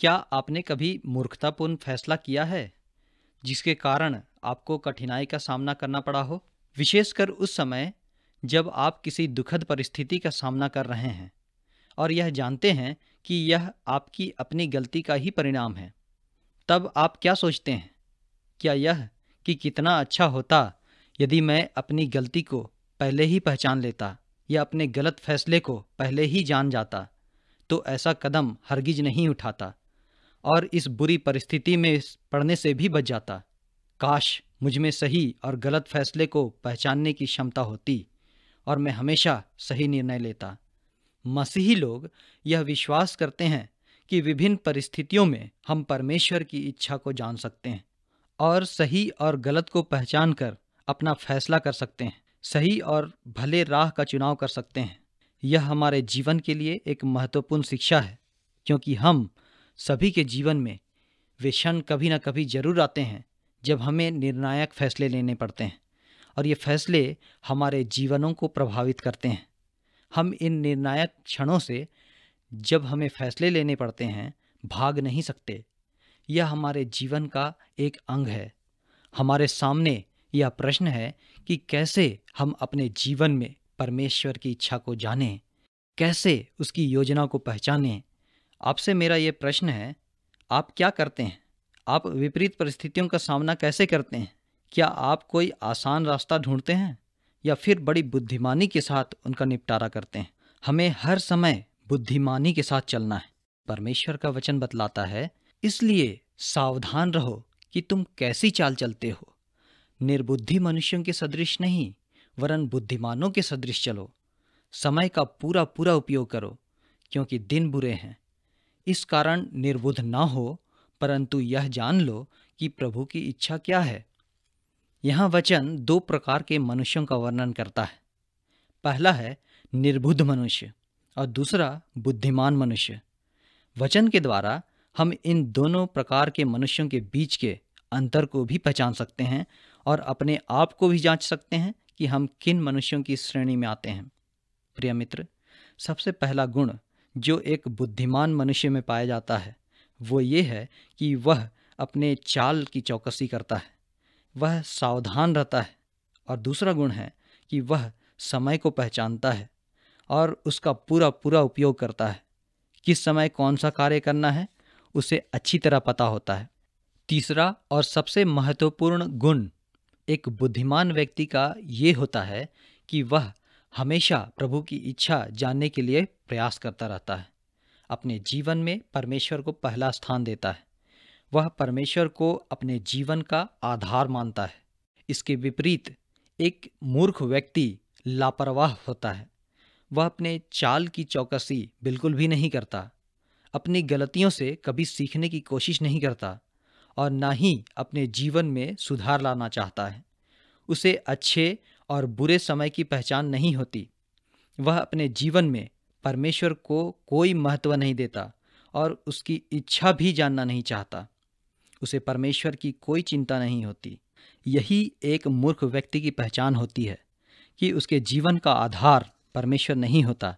क्या आपने कभी मूर्खतापूर्ण फैसला किया है जिसके कारण आपको कठिनाई का सामना करना पड़ा हो विशेषकर उस समय जब आप किसी दुखद परिस्थिति का सामना कर रहे हैं और यह जानते हैं कि यह आपकी अपनी गलती का ही परिणाम है तब आप क्या सोचते हैं क्या यह कि कितना अच्छा होता यदि मैं अपनी गलती को पहले ही पहचान लेता या अपने गलत फैसले को पहले ही जान जाता तो ऐसा कदम हरगिज नहीं उठाता और इस बुरी परिस्थिति में पड़ने से भी बच जाता काश मुझ में सही और गलत फैसले को पहचानने की क्षमता होती और मैं हमेशा सही निर्णय लेता मसीही लोग यह विश्वास करते हैं कि विभिन्न परिस्थितियों में हम परमेश्वर की इच्छा को जान सकते हैं और सही और गलत को पहचान कर अपना फैसला कर सकते हैं सही और भले राह का चुनाव कर सकते हैं यह हमारे जीवन के लिए एक महत्वपूर्ण शिक्षा है क्योंकि हम सभी के जीवन में वे क्षण कभी ना कभी जरूर आते हैं जब हमें निर्णायक फैसले लेने पड़ते हैं और ये फैसले हमारे जीवनों को प्रभावित करते हैं हम इन निर्णायक क्षणों से जब हमें फैसले लेने पड़ते हैं भाग नहीं सकते यह हमारे जीवन का एक अंग है हमारे सामने यह प्रश्न है कि कैसे हम अपने जीवन में परमेश्वर की इच्छा को जानें कैसे उसकी योजना को पहचानें आपसे मेरा ये प्रश्न है आप क्या करते हैं आप विपरीत परिस्थितियों का सामना कैसे करते हैं क्या आप कोई आसान रास्ता ढूंढते हैं या फिर बड़ी बुद्धिमानी के साथ उनका निपटारा करते हैं हमें हर समय बुद्धिमानी के साथ चलना है परमेश्वर का वचन बतलाता है इसलिए सावधान रहो कि तुम कैसी चाल चलते हो निर्बुद्धि मनुष्यों के सदृश नहीं वरन बुद्धिमानों के सदृश चलो समय का पूरा पूरा उपयोग करो क्योंकि दिन बुरे हैं इस कारण निर्बुध ना हो परंतु यह जान लो कि प्रभु की इच्छा क्या है यह वचन दो प्रकार के मनुष्यों का वर्णन करता है पहला है निर्बुद्ध मनुष्य और दूसरा बुद्धिमान मनुष्य वचन के द्वारा हम इन दोनों प्रकार के मनुष्यों के बीच के अंतर को भी पहचान सकते हैं और अपने आप को भी जांच सकते हैं कि हम किन मनुष्यों की श्रेणी में आते हैं प्रिय मित्र सबसे पहला गुण जो एक बुद्धिमान मनुष्य में पाया जाता है वो ये है कि वह अपने चाल की चौकसी करता है वह सावधान रहता है और दूसरा गुण है कि वह समय को पहचानता है और उसका पूरा पूरा उपयोग करता है किस समय कौन सा कार्य करना है उसे अच्छी तरह पता होता है तीसरा और सबसे महत्वपूर्ण गुण एक बुद्धिमान व्यक्ति का ये होता है कि वह हमेशा प्रभु की इच्छा जानने के लिए प्रयास करता रहता है अपने जीवन में परमेश्वर को पहला स्थान देता है वह परमेश्वर को अपने जीवन का आधार मानता है इसके विपरीत एक मूर्ख व्यक्ति लापरवाह होता है वह अपने चाल की चौकसी बिल्कुल भी नहीं करता अपनी गलतियों से कभी सीखने की कोशिश नहीं करता और ना ही अपने जीवन में सुधार लाना चाहता है उसे अच्छे और बुरे समय की पहचान नहीं होती वह अपने जीवन में परमेश्वर को कोई महत्व नहीं देता और उसकी इच्छा भी जानना नहीं चाहता उसे परमेश्वर की कोई चिंता नहीं होती यही एक मूर्ख व्यक्ति की पहचान होती है कि उसके जीवन का आधार परमेश्वर नहीं होता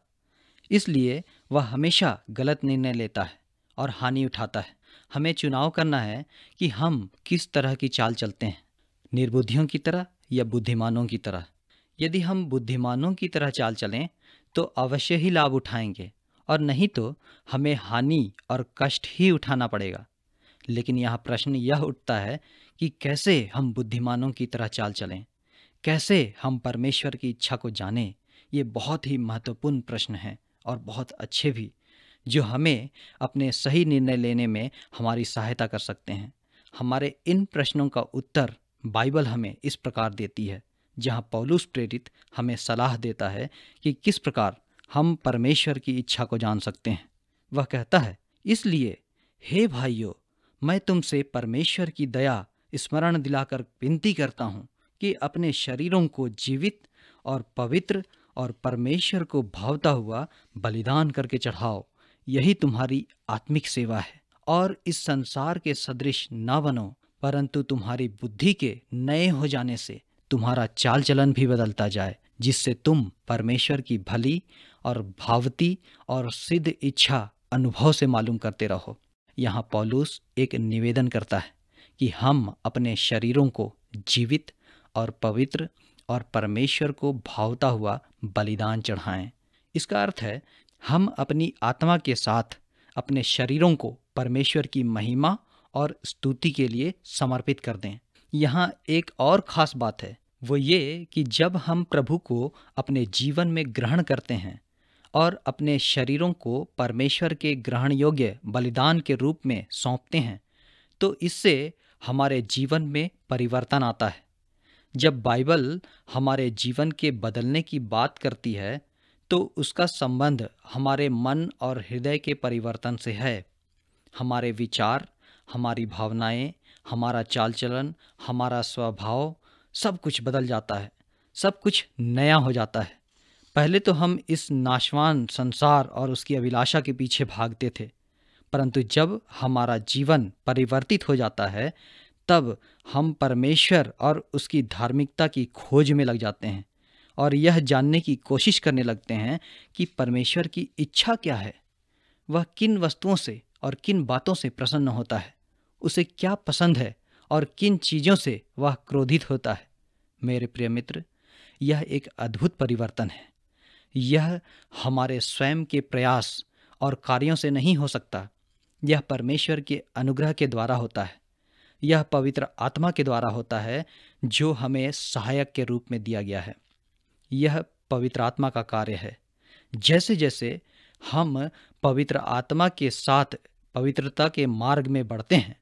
इसलिए वह हमेशा गलत निर्णय लेता है और हानि उठाता है हमें चुनाव करना है कि हम किस तरह की चाल चलते हैं निर्बुद्धियों की तरह या बुद्धिमानों की तरह यदि हम बुद्धिमानों की तरह चाल चलें तो अवश्य ही लाभ उठाएंगे और नहीं तो हमें हानि और कष्ट ही उठाना पड़ेगा लेकिन यह प्रश्न यह उठता है कि कैसे हम बुद्धिमानों की तरह चाल चलें कैसे हम परमेश्वर की इच्छा को जानें ये बहुत ही महत्वपूर्ण प्रश्न है और बहुत अच्छे भी जो हमें अपने सही निर्णय लेने में हमारी सहायता कर सकते हैं हमारे इन प्रश्नों का उत्तर बाइबल हमें इस प्रकार देती है जहाँ पौलुस प्रेरित हमें सलाह देता है कि किस प्रकार हम परमेश्वर की इच्छा को जान सकते हैं वह कहता है इसलिए हे भाइयों मैं तुमसे परमेश्वर की दया स्मरण दिलाकर विनती करता हूँ कि अपने शरीरों को जीवित और पवित्र और परमेश्वर को भावता हुआ बलिदान करके चढ़ाओ यही तुम्हारी आत्मिक सेवा है और इस संसार के सदृश ना बनो परंतु तुम्हारी बुद्धि के नए हो जाने से तुम्हारा चाल चलन भी बदलता जाए जिससे तुम परमेश्वर की भली और भावती और सिद्ध इच्छा अनुभव से मालूम करते रहो यहाँ पॉलूस एक निवेदन करता है कि हम अपने शरीरों को जीवित और पवित्र और परमेश्वर को भावता हुआ बलिदान चढ़ाएं इसका अर्थ है हम अपनी आत्मा के साथ अपने शरीरों को परमेश्वर की महिमा और स्तुति के लिए समर्पित कर दें यहाँ एक और ख़ास बात है वो ये कि जब हम प्रभु को अपने जीवन में ग्रहण करते हैं और अपने शरीरों को परमेश्वर के ग्रहण योग्य बलिदान के रूप में सौंपते हैं तो इससे हमारे जीवन में परिवर्तन आता है जब बाइबल हमारे जीवन के बदलने की बात करती है तो उसका संबंध हमारे मन और हृदय के परिवर्तन से है हमारे विचार हमारी भावनाएं, हमारा चाल चलन हमारा स्वभाव सब कुछ बदल जाता है सब कुछ नया हो जाता है पहले तो हम इस नाशवान संसार और उसकी अभिलाषा के पीछे भागते थे परंतु जब हमारा जीवन परिवर्तित हो जाता है तब हम परमेश्वर और उसकी धार्मिकता की खोज में लग जाते हैं और यह जानने की कोशिश करने लगते हैं कि परमेश्वर की इच्छा क्या है वह किन वस्तुओं से और किन बातों से प्रसन्न होता है उसे क्या पसंद है और किन चीज़ों से वह क्रोधित होता है मेरे प्रिय मित्र यह एक अद्भुत परिवर्तन है यह हमारे स्वयं के प्रयास और कार्यों से नहीं हो सकता यह परमेश्वर के अनुग्रह के द्वारा होता है यह पवित्र आत्मा के द्वारा होता है जो हमें सहायक के रूप में दिया गया है यह पवित्र आत्मा का कार्य है जैसे जैसे हम पवित्र आत्मा के साथ पवित्रता के मार्ग में बढ़ते हैं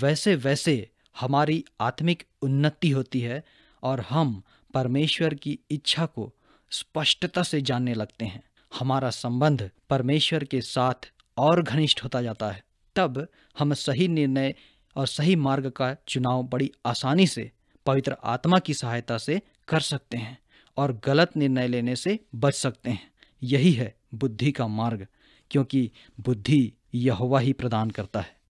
वैसे वैसे हमारी आत्मिक उन्नति होती है और हम परमेश्वर की इच्छा को स्पष्टता से जानने लगते हैं हमारा संबंध परमेश्वर के साथ और घनिष्ठ होता जाता है तब हम सही निर्णय और सही मार्ग का चुनाव बड़ी आसानी से पवित्र आत्मा की सहायता से कर सकते हैं और गलत निर्णय लेने से बच सकते हैं यही है बुद्धि का मार्ग क्योंकि बुद्धि यहोवा ही प्रदान करता है